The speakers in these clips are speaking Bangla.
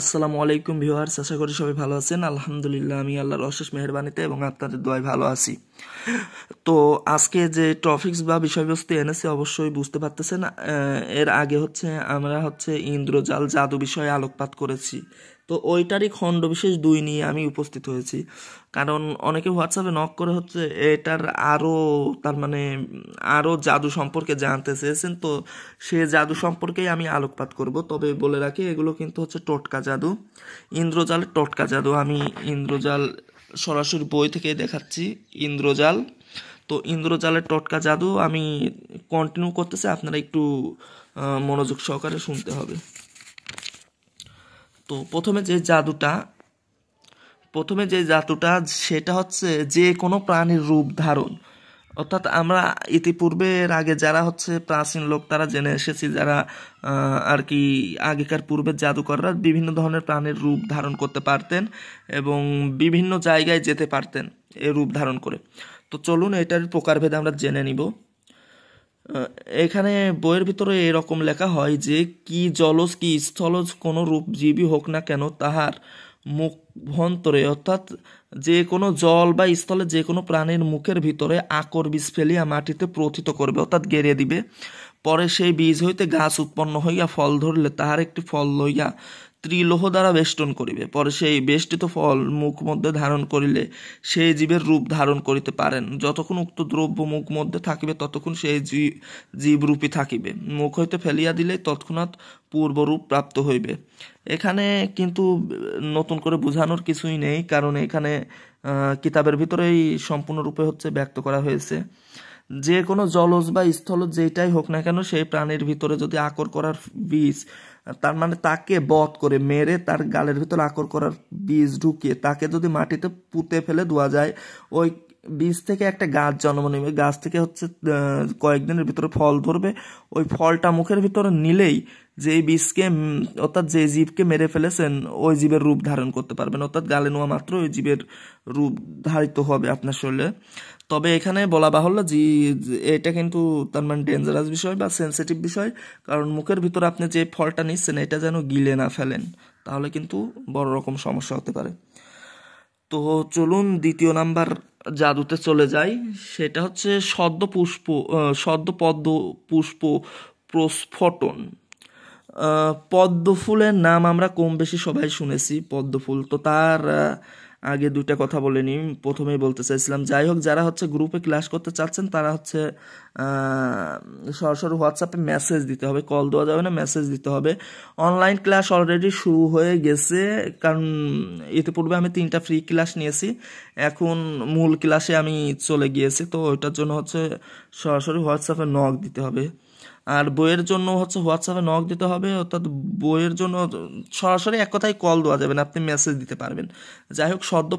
আসসালামু আলাইকুম ভিউয়ার্স আশা করি সবাই ভালো আছেন আলহামদুলিল্লাহ আমি আল্লাহর অশেষ মেহরবানিতে এবং আপনাদের দোয়ায় ভালো আছি তো আজকে যে টপিক্স বা বিষয়বস্তু এনেছে অবশ্যই বুঝতে পারতেছেন এর আগে হচ্ছে আমরা হচ্ছে ইন্দ্রজাল জাদু বিষয়ে আলোকপাত করেছি তো ওইটারই খণ্ড বিশেষ দুই নিয়ে আমি উপস্থিত হয়েছি কারণ অনেকে হোয়াটসঅ্যাপে নক করে হচ্ছে এটার আরও তার মানে আরও জাদু সম্পর্কে জানতে চেয়েছেন তো সে জাদু সম্পর্কেই আমি আলোকপাত করব তবে বলে রাখি এগুলো কিন্তু হচ্ছে টোটকা জাদু ইন্দ্রজালের টোটকা জাদু আমি ইন্দ্রজাল সরাসরি বই থেকে দেখাচ্ছি ইন্দ্রজাল তো ইন্দ্রজালের টটকা জাদু আমি কন্টিনিউ করতেছি আপনারা একটু মনোযোগ সহকারে শুনতে হবে তো প্রথমে যে জাদুটা প্রথমে যে জাদুটা সেটা হচ্ছে যে কোনো প্রাণীর রূপ ধারণ অর্থাৎ আমরা ইতিপূর্বে আগে যারা হচ্ছে প্রাচীন লোক তারা জেনে এসেছি যারা আর কি আগেকার পূর্বের জাদুকররা বিভিন্ন ধরনের প্রাণীর রূপ ধারণ করতে পারতেন এবং বিভিন্ন জায়গায় যেতে পারতেন এ রূপ ধারণ করে তো চলুন এটার প্রকারভেদ আমরা জেনে নিব এখানে বইয়ের ভিতরে এরকম লেখা হয় যে কি জলজ কি স্থলজ কোনো রূপ জীবী হোক না কেন তাহার মুখ ভন্তরে অর্থাৎ যে কোনো জল বা স্থলে যে কোনো প্রাণীর মুখের ভিতরে আকর বীজ ফেলিয়া মাটিতে প্রথিত করবে অর্থাৎ গেড়ে দিবে পরে সেই বীজ হইতে গাছ উৎপন্ন হইয়া ফল ধরলে তাহার একটি ফল লইয়া ত্রিলোহ দ্বারা বেষ্টন করিবে পরে সেই বেষ্টিত ফল মুখ মধ্যে ধারণ করিলে সেই জীবের রূপ ধারণ করিতে পারেন যতক্ষণ উক্ত দ্রব্য মুখ মধ্যে থাকিবে ততক্ষণ সেই জীব জীবরূপী থাকিবে মুখ হইতে ফেলিয়া দিলে তৎক্ষণাৎ পূর্বরূপ প্রাপ্ত হইবে এখানে কিন্তু নতুন করে বোঝানোর কিছুই নেই কারণ এখানে কিতাবের ভিতরেই সম্পূর্ণরূপে হচ্ছে ব্যক্ত করা হয়েছে যে কোনো জলজ বা স্থলজ যেটাই হোক না কেন সেই প্রাণীর ভিতরে যদি আকর করার বীজ তার মানে তাকে বধ করে মেরে তার গালের ভিতর আকর করার বীজ ঢুকিয়ে তাকে যদি মাটিতে পুঁতে ফেলে দেওয়া যায় ওই বীজ থেকে একটা গাছ জন্ম নেবে গাছ থেকে হচ্ছে কয়েকদিনের ভিতরে ফল ধরবে ওই ফলটা মুখের ভিতরে নিলেই যে এই বিষকে অর্থাৎ যে জীবকে মেরে ফেলেছেন ওই জীবের রূপ ধারণ করতে পারবেন অর্থাৎ গালে নেওয়া মাত্র ওই জীবের রূপ ধারিত হবে আপনার শরীরে তবে এখানে বলা বাহুল্য যে এটা কিন্তু তার মানে ডেঞ্জারাস বিষয় বা সেন্সিটিভ বিষয় কারণ মুখের ভিতর আপনি যে ফলটা নিচ্ছেন এটা যেন গিলে না ফেলেন তাহলে কিন্তু বড় রকম সমস্যা হতে পারে তো চলুন দ্বিতীয় নাম্বার জাদুতে চলে যাই সেটা হচ্ছে সদ্য পুষ্প সদ্য পদ্ম পুষ্প প্রস্ফটন পদ্মফুলের নাম আমরা কম বেশি সবাই শুনেছি পদ্মফুল তো তার আগে দুইটা কথা বলে নিই প্রথমেই বলতে চাইছিলাম যাই হোক যারা হচ্ছে গ্রুপে ক্লাস করতে চাচ্ছেন তারা হচ্ছে সরাসরি হোয়াটসঅ্যাপে মেসেজ দিতে হবে কল দেওয়া যাবে না মেসেজ দিতে হবে অনলাইন ক্লাস অলরেডি শুরু হয়ে গেছে কারণ ইতিপূর্বে আমি তিনটা ফ্রি ক্লাস নিয়েছি এখন মূল ক্লাসে আমি চলে গিয়েছি তো ওইটার জন্য হচ্ছে সরাসরি হোয়াটসঅ্যাপে নক দিতে হবে আর বইয়ের জন্য হচ্ছে হোয়াটসঅ্যাপে নক দিতে হবে অর্থাৎ বইয়ের জন্য সরাসরি এক কথায় কল দেওয়া যাবে না আপনি মেসেজ দিতে পারবেন যাই হোক সদ্য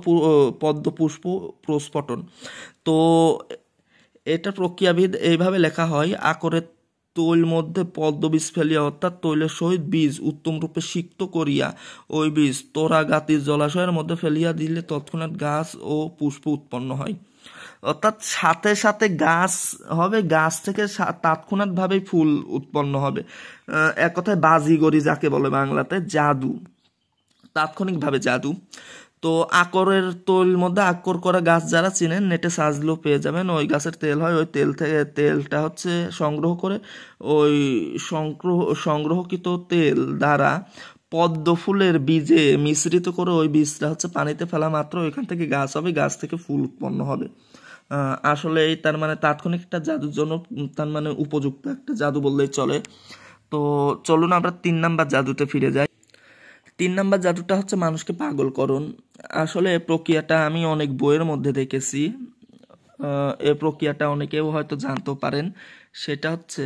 পদ্ম পুষ্প প্রস্ফটন তো এটা প্রক্রিয়াবিদ এইভাবে লেখা হয় আকরের তৈল মধ্যে পদ্ম বীজ ফেলিয়া অর্থাৎ তৈলের সহিত বীজ উত্তম রূপে সিক্ত করিয়া ওই বীজ তোরা গাতির জলাশয়ের মধ্যে ফেলিয়া দিলে তৎক্ষণাৎ গাছ ও পুষ্প উৎপন্ন হয় অর্থাৎ সাথে সাথে গাছ হবে গাছ থেকে তাৎক্ষণাৎভাবেই ফুল উৎপন্ন হবে এক কথায় বাজিগরি যাকে বলে বাংলাতে জাদু তাৎক্ষণিকভাবে জাদু তো আকরের তৈল মধ্যে আকর করা গাছ যারা চিনেন নেটে সাজলেও পেয়ে যাবেন ওই গাছের তেল হয় ওই তেল থেকে তেলটা হচ্ছে সংগ্রহ করে ওই সংগ্রহ সংগ্রহকৃত তেল দ্বারা পদ্ম ফুলের বীজে মিশ্রিত করে ওই বীজটা হচ্ছে পানিতে ফেলা মাত্র ওইখান থেকে গাছ হবে গাছ থেকে ফুল উৎপন্ন হবে আসলে তার মানে তাৎক্ষণিক একটা জাদুর জন্য তার মানে উপযুক্ত একটা জাদু বললেই চলে তো চলুন আমরা তিন নাম্বার জাদুতে ফিরে যাই তিন নাম্বার জাদুটা হচ্ছে মানুষকে পাগল করণ আসলে প্রক্রিয়াটা আমি অনেক বইয়ের মধ্যে দেখেছি এ প্রক্রিয়াটা অনেকেও হয়তো জানতেও পারেন সেটা হচ্ছে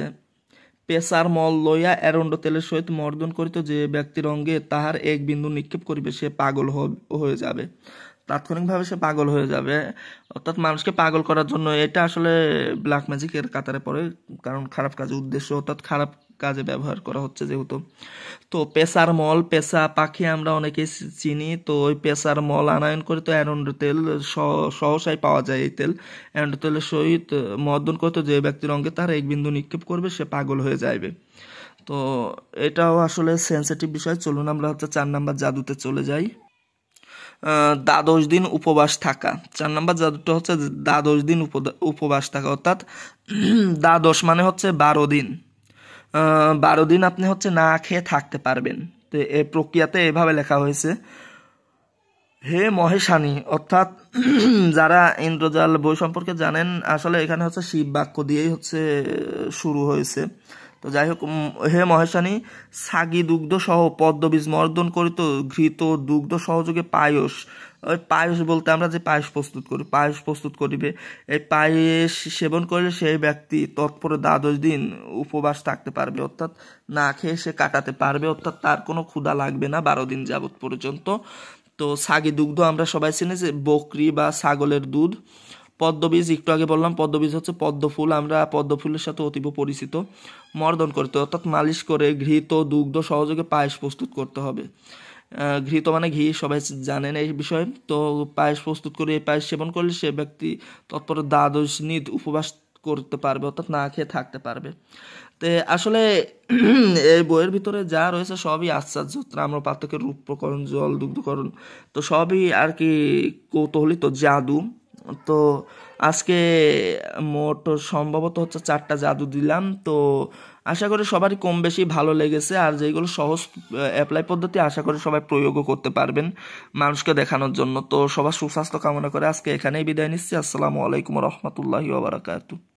পেসার মল লইয়া অ্যারন্ড তেলের সহিত মর্দন করিত যে ব্যক্তির অঙ্গে তাহার এক বিন্দু নিক্ষেপ করিবে সে পাগল হয়ে যাবে তাৎক্ষণিকভাবে সে পাগল হয়ে যাবে অর্থাৎ মানুষকে পাগল করার জন্য এটা আসলে ব্ল্যাক ম্যাজিকের কাতারে পড়ে কারণ খারাপ কাজে উদ্দেশ্য অর্থাৎ খারাপ কাজে ব্যবহার করা হচ্ছে যেহেতু তো পেসার মল পেশা পাখি আমরা অনেকে চিনি তো ওই পেসার মল আনায়ন করে তো অ্যান্ড তেল সহসাই পাওয়া যায় এই তেল অ্যান্ড তেলের সহিত মদন করতে যে ব্যক্তির অঙ্গে তার এক বিন্দু নিক্ষেপ করবে সে পাগল হয়ে যাবে তো এটাও আসলে সেন্সিটিভ বিষয় চলুন আমরা হচ্ছে চার নাম্বার জাদুতে চলে যাই দ্বাদশ দিন উপবাস থাকা চার নম্বর জাদুটা হচ্ছে দ্বাদশ দিন উপবাস থাকা অর্থাৎ দ্বাদশ মানে হচ্ছে বারো দিন বারো দিন আপনি হচ্ছে না খেয়ে থাকতে পারবেন তো এই প্রক্রিয়াতে এভাবে লেখা হয়েছে হে মহেশানী অর্থাৎ যারা ইন্দ্রজাল বই সম্পর্কে জানেন আসলে এখানে হচ্ছে শিব বাক্য দিয়েই হচ্ছে শুরু হয়েছে তো যাই হোক হে মহেশানী সাগি দুগ্ধ সহ পদ্মবীজ মর্দন করিত ঘৃত দুগ্ধ সহযোগে পায়স ওই পায়েস বলতে আমরা যে পায়েস প্রস্তুত করি পায়েস প্রস্তুত করিবে এই পায়েস সেবন করলে সেই ব্যক্তি তৎপরে দ্বাদশ দিন উপবাস থাকতে পারবে অর্থাৎ না খেয়ে সে কাটাতে পারবে অর্থাৎ তার কোনো ক্ষুধা লাগবে না বারো দিন যাবৎ পর্যন্ত তো সাগি দুগ্ধ আমরা সবাই চিনি যে বকরি বা ছাগলের দুধ পদ্মবীজ একটু আগে বললাম পদ্মবীজ হচ্ছে পদ্মফুল আমরা পদ্মফুলের সাথে অতীব পরিচিত মর্দন করতে অর্থাৎ মালিশ করে ঘৃত দুগ্ধ সহযোগে পায়েস প্রস্তুত করতে হবে ঘৃত মানে ঘি সবাই জানেন এই বিষয়ে তো পায়েস প্রস্তুত করে এই পায়েস সেবন করলে সে ব্যক্তি তৎপর দ্বাদশ নিদ উপবাস করতে পারবে অর্থাৎ না খেয়ে থাকতে পারবে তো আসলে এই বইয়ের ভিতরে যা রয়েছে সবই আশ্চর্য আমরা পার্থক্যের রূপকরণ জল দুগ্ধকরণ তো সবই আর কি কৌতূহলিত জাদু তো আজকে মোট সম্ভবত হচ্ছে চারটা জাদু দিলাম তো আশা করি সবারই কম বেশি ভালো লেগেছে আর যেগুলো সহজ অ্যাপ্লাই পদ্ধতি আশা করি সবাই প্রয়োগও করতে পারবেন মানুষকে দেখানোর জন্য তো সবার সুস্বাস্থ্য কামনা করে আজকে এখানেই বিদায় নিচ্ছি আসসালামু আলাইকুম রহমতুল্লাহি ওবরাকাতু